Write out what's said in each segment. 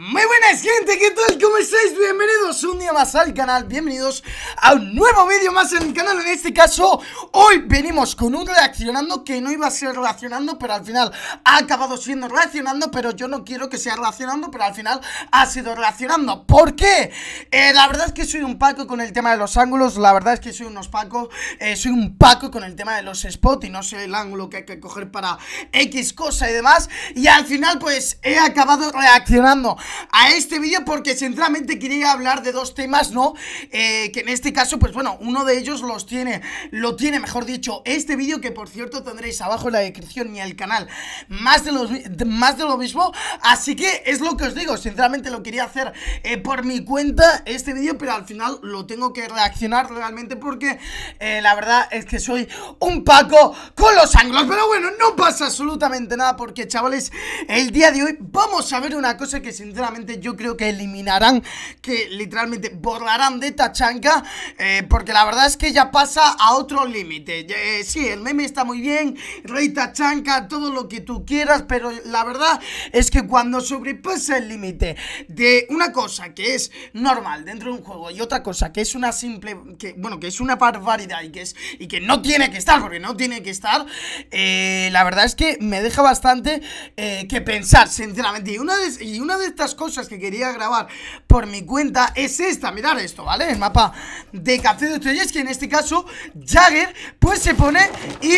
Muy buenas gente, ¿qué tal? ¿Cómo estáis? Bienvenidos un día más al canal, bienvenidos a un nuevo vídeo más en el canal En este caso, hoy venimos con un reaccionando que no iba a ser reaccionando Pero al final ha acabado siendo reaccionando Pero yo no quiero que sea reaccionando, pero al final ha sido reaccionando ¿Por qué? Eh, la verdad es que soy un paco con el tema de los ángulos La verdad es que soy unos pacos, eh, soy un paco con el tema de los spots Y no sé el ángulo que hay que coger para X cosa y demás Y al final pues he acabado reaccionando a este vídeo porque sinceramente quería hablar de dos temas, ¿no? Eh, que en este caso, pues bueno, uno de ellos los tiene, lo tiene, mejor dicho, este vídeo que por cierto tendréis abajo en la descripción y el canal, más de, los, más de lo mismo, así que es lo que os digo, sinceramente lo quería hacer eh, por mi cuenta este vídeo, pero al final lo tengo que reaccionar realmente porque eh, la verdad es que soy un Paco con los ángulos, pero bueno, no pasa absolutamente nada porque chavales, el día de hoy vamos a ver una cosa que sinceramente yo creo que eliminarán, que literalmente realmente borrarán de Tachanka, eh, porque la verdad es que ya pasa a otro límite. Eh, sí, el meme está muy bien, Rey Tachanka, todo lo que tú quieras, pero la verdad es que cuando sobrepasa el límite de una cosa que es normal dentro de un juego y otra cosa que es una simple, que, bueno, que es una barbaridad y que, es, y que no tiene que estar, porque no tiene que estar, eh, la verdad es que me deja bastante eh, que pensar, sinceramente. Y una, de, y una de estas cosas que quería grabar por mi cuenta es es esta, mirad esto, ¿vale? El mapa de Café de Estrellas Que en este caso, Jagger, pues se pone y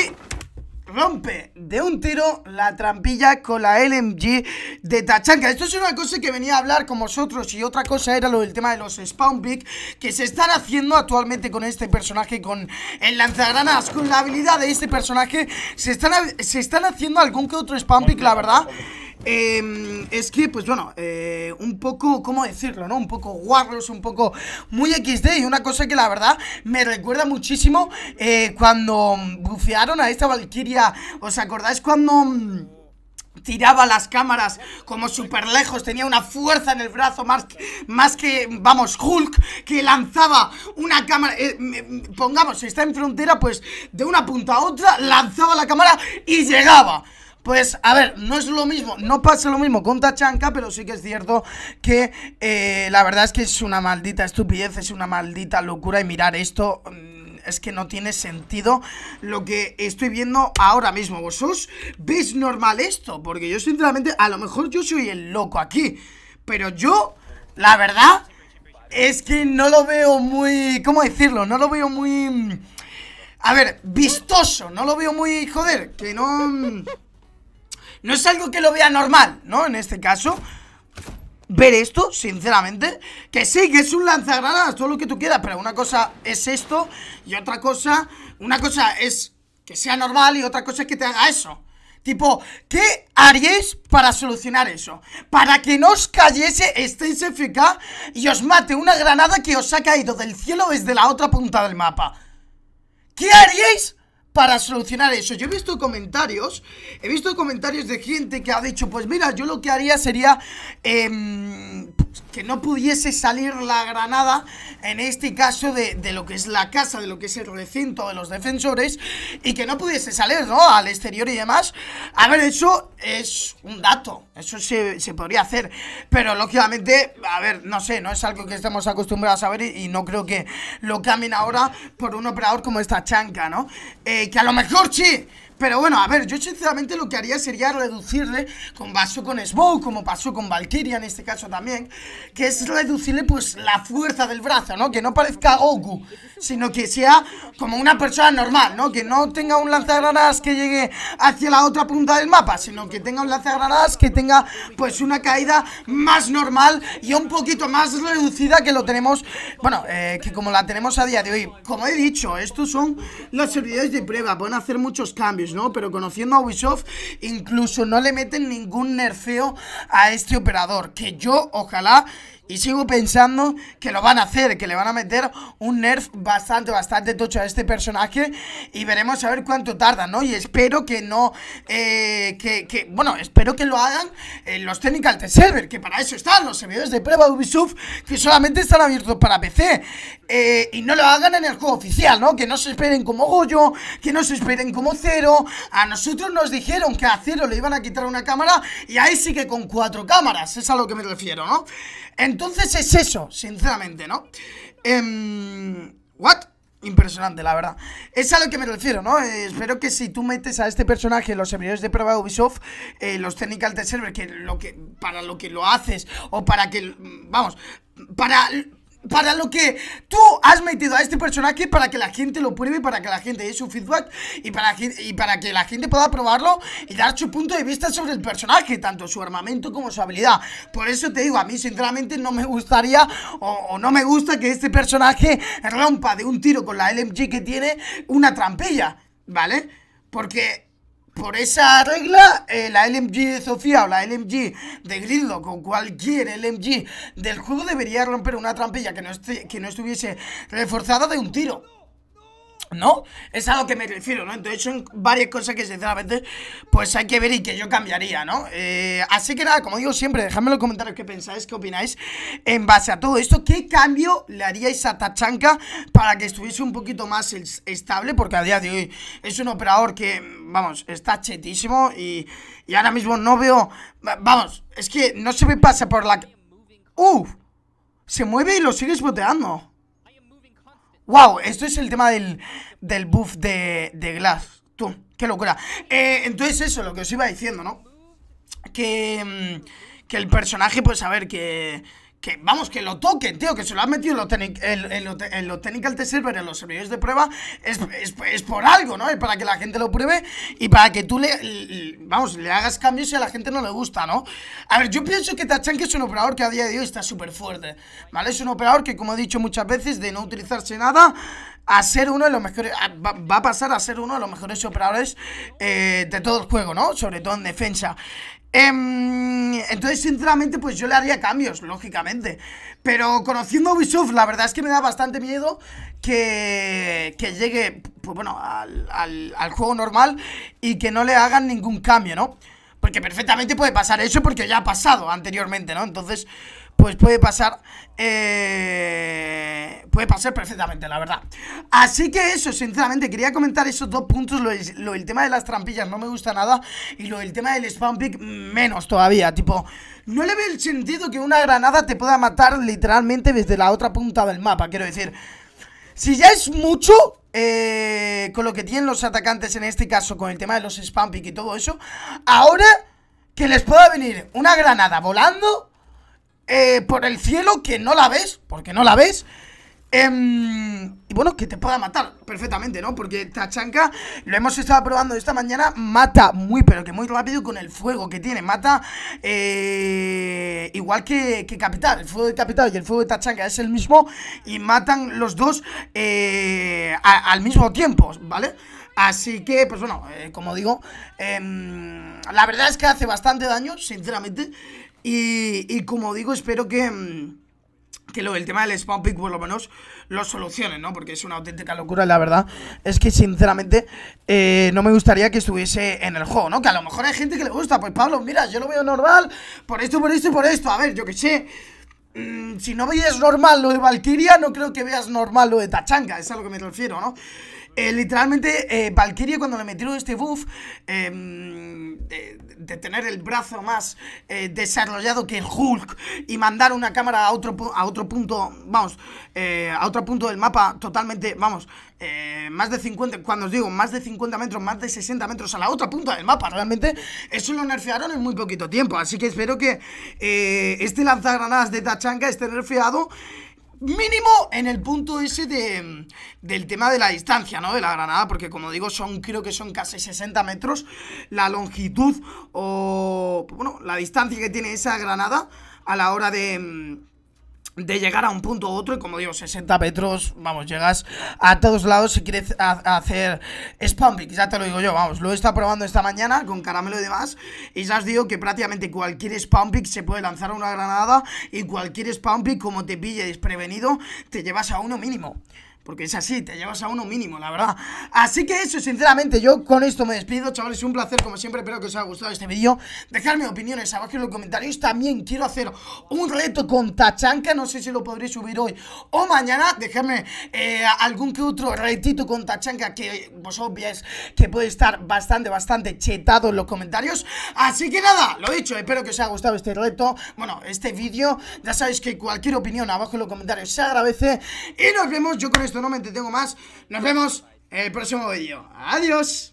rompe de un tiro la trampilla con la LMG de Tachanka. Esto es una cosa que venía a hablar con vosotros y otra cosa era lo del tema de los spawn pick que se están haciendo actualmente con este personaje, con el lanzagranas, con la habilidad de este personaje. Se están, se están haciendo algún que otro spawn pick, la verdad. Em, es que, pues bueno, eh, un poco, ¿cómo decirlo, no? Un poco guarros, un poco muy XD y una cosa que la verdad me recuerda muchísimo eh, cuando bufearon a esta Valkyria. ¿Os acordáis cuando...? Mm, tiraba las cámaras como súper lejos, tenía una fuerza en el brazo más, más que, vamos, Hulk, que lanzaba una cámara, eh, pongamos, si está en frontera, pues de una punta a otra, lanzaba la cámara y llegaba. Pues, a ver, no es lo mismo, no pasa lo mismo con Tachanka, pero sí que es cierto que eh, la verdad es que es una maldita estupidez, es una maldita locura y mirar esto... Mm, es que no tiene sentido lo que estoy viendo ahora mismo. ¿Vosotros veis normal esto? Porque yo sinceramente, a lo mejor yo soy el loco aquí. Pero yo, la verdad, es que no lo veo muy... ¿Cómo decirlo? No lo veo muy... Mm, a ver, vistoso. No lo veo muy... Joder, que no... Mm, no es algo que lo vea normal, ¿no? En este caso, ver esto, sinceramente, que sí, que es un lanzagranadas, todo lo que tú quieras, pero una cosa es esto y otra cosa, una cosa es que sea normal y otra cosa es que te haga eso. Tipo, ¿qué haríais para solucionar eso? Para que no os cayese este eficaz y os mate una granada que os ha caído del cielo desde la otra punta del mapa. ¿Qué haríais para solucionar eso. Yo he visto comentarios, he visto comentarios de gente que ha dicho, pues mira, yo lo que haría sería em, que no pudiese salir la granada, en este caso de, lo que es la casa, de lo que es el recinto de los defensores, y que no pudiese salir, ¿no? Al exterior y demás. A ver, eso es un dato, eso se, podría hacer, pero lógicamente, a ver, no sé, no es algo que estemos acostumbrados a ver y, no creo que lo cambien ahora por un operador como esta chanca, ¿no? Eh, que a lo mejor sí pero bueno, a ver, yo sinceramente lo que haría sería reducirle, con vaso con Smoke, como pasó con Valkyria en este caso también, que es reducirle pues la fuerza del brazo, ¿no? Que no parezca Goku, sino que sea como una persona normal, ¿no? Que no tenga un lanzagranadas que llegue hacia la otra punta del mapa, sino que tenga un lanzagranadas que tenga pues una caída más normal y un poquito más reducida que lo tenemos, bueno, eh, que como la tenemos a día de hoy. Como he dicho, estos son los servidores de prueba, pueden hacer muchos cambios. ¿no? Pero conociendo a Ubisoft, incluso no le meten ningún nerfeo a este operador. Que yo, ojalá, y sigo pensando que lo van a hacer, que le van a meter un nerf bastante, bastante tocho a este personaje. Y veremos a ver cuánto tarda, ¿no? Y espero que no, eh, que, que, bueno, espero que lo hagan los Technical Test Server, que para eso están los servidores de prueba de Ubisoft, que solamente están abiertos para PC. Eh, y no lo hagan en el juego oficial, ¿no? Que no se esperen como Goyo, que no se esperen como Cero. A nosotros nos dijeron que a Cero le iban a quitar una cámara y ahí sí que con cuatro cámaras, es a lo que me refiero, ¿no? Entonces es eso, sinceramente, ¿no? Em, ¿What? Impresionante, la verdad. Es a lo que me refiero, ¿no? Eh, espero que si tú metes a este personaje en los servidores de prueba de Ubisoft, eh, los technical de server, que para lo que lo haces, o para que, vamos, para para lo que tú has metido a este personaje para que la gente lo pruebe, para que la gente dé su feedback y para, que la gente pueda probarlo y dar su punto de vista sobre el personaje, tanto su armamento como su habilidad. Por eso te digo, a mí sinceramente no me gustaría o no me gusta que este personaje rompa de un tiro con la LMG que tiene una trampilla, ¿vale? Porque por esa regla, eh, la LMG de Sofía o la LMG de Gridlock o cualquier LMG del juego debería romper una trampilla que no, que no estuviese reforzada de un tiro. ¿No? Es a lo que me refiero, ¿no? Entonces son varias cosas que sinceramente pues hay que ver y que yo cambiaría, ¿no? Eh, así que nada, como digo siempre, dejadme en los comentarios qué pensáis, qué opináis en base a todo esto. ¿Qué cambio le haríais a Tachanka para que estuviese un poquito más estable? Porque a día de hoy es un operador que, vamos, está chetísimo y, ahora mismo no veo... Vamos, es que no se me pasa por la... ¡Uf! Se mueve y lo sigues boteando. ¡Wow! Esto es el tema del, buff de, de Glass. Tú, qué locura. Eh, entonces, eso, lo que os iba diciendo, ¿no? Que, mm, que el personaje, pues a ver, que que vamos, que lo toquen, tío, que se lo han metido en los, Technical Test Server, en los servidores de prueba, es, por algo, ¿no? Es para que la gente lo pruebe y para que tú le, vamos, le hagas cambios si a la gente no le gusta, ¿no? A ver, yo pienso que Tachank es un operador que a día de hoy está súper fuerte, ¿vale? Es un operador que, como he dicho muchas veces, de no utilizarse nada, a ser uno de los mejores, va, a pasar a ser uno de los mejores operadores eh, de todo el juego, ¿no? Sobre todo en defensa. Eh, entonces, sinceramente, pues yo le haría cambios, lógicamente. Pero conociendo Ubisoft, la verdad es que me da bastante miedo que, que llegue, pues bueno, al, al, al juego normal y que no le hagan ningún cambio, ¿no? Porque perfectamente puede pasar eso porque ya ha pasado anteriormente, ¿no? Entonces, pues puede pasar eh, ser perfectamente, la verdad. Así que eso, sinceramente, quería comentar esos dos puntos. Lo, del el tema de las trampillas no me gusta nada. Y lo del tema del spam pick, menos todavía. Tipo, no le ve el sentido que una granada te pueda matar literalmente desde la otra punta del mapa. Quiero decir, si ya es mucho, eh, con lo que tienen los atacantes en este caso, con el tema de los spam pick y todo eso, ahora que les pueda venir una granada volando eh, por el cielo que no la ves, porque no la ves, Em, y bueno, que te pueda matar perfectamente, ¿no? Porque Tachanka, lo hemos estado probando esta mañana, mata muy, pero que muy rápido con el fuego que tiene. Mata eh, igual que, que, Capital. El fuego de Capital y el fuego de Tachanka es el mismo y matan los dos eh, al mismo tiempo, ¿vale? Así que, pues bueno, eh, como digo, em, la verdad es que hace bastante daño, sinceramente. Y, y como digo, espero que em, que lo, el tema del Spawn Pick por lo menos lo solucionen, ¿no? Porque es una auténtica locura, la verdad. Es que sinceramente eh, no me gustaría que estuviese en el juego, ¿no? Que a lo mejor hay gente que le gusta, pues Pablo, mira, yo lo veo normal, por esto, por esto y por esto, a ver, yo que sé. Mm, si no veías normal lo de Valkyria, no creo que veas normal lo de Tachanga, es a lo que me refiero, ¿no? Eh, literalmente, eh, Valkyrie cuando le metieron este buff em, de, tener el brazo más eh, desarrollado que Hulk y mandar una cámara a otro, a otro punto, vamos, a otro punto del mapa totalmente, vamos, más de 50, cuando os digo más de 50 metros, más de 60 metros a la otra punta del mapa, realmente, eso lo nerfearon en muy poquito tiempo, así que espero que este lanzagranadas de Tachanka esté nerfeado Mínimo en el punto ese de, mm, del tema de la distancia, ¿no? De la granada, porque como digo, son creo que son casi 60 metros la longitud o, bueno, la distancia que tiene esa granada a la hora de mm, de llegar a un punto u otro. Y como digo, 60 metros, vamos, llegas a todos lados si quieres hacer spam pick. Ya te lo digo yo, vamos, lo he estado probando esta mañana con caramelo y demás. Y ya os digo que prácticamente cualquier spam se puede lanzar a una granada. Y cualquier spam como te pille desprevenido, te llevas a uno mínimo. Porque es así, te llevas a uno mínimo, la verdad. Así que eso, sinceramente, yo con esto me despido. Chavales, un placer, como siempre. Espero que os haya gustado este vídeo. Dejadme opiniones abajo en los comentarios. También quiero hacer un reto con Tachanka. No sé si lo podré subir hoy o mañana. Dejadme eh, algún que otro retito con Tachanka que vosotros obvias que puede estar bastante, bastante chetado en los comentarios. Así que nada, lo dicho. Espero que os haya gustado este reto. Bueno, este vídeo. Ya sabéis que cualquier opinión abajo en los comentarios se agradece. Y nos vemos yo con esto no me entretengo más. Nos vemos en el próximo vídeo. Adiós.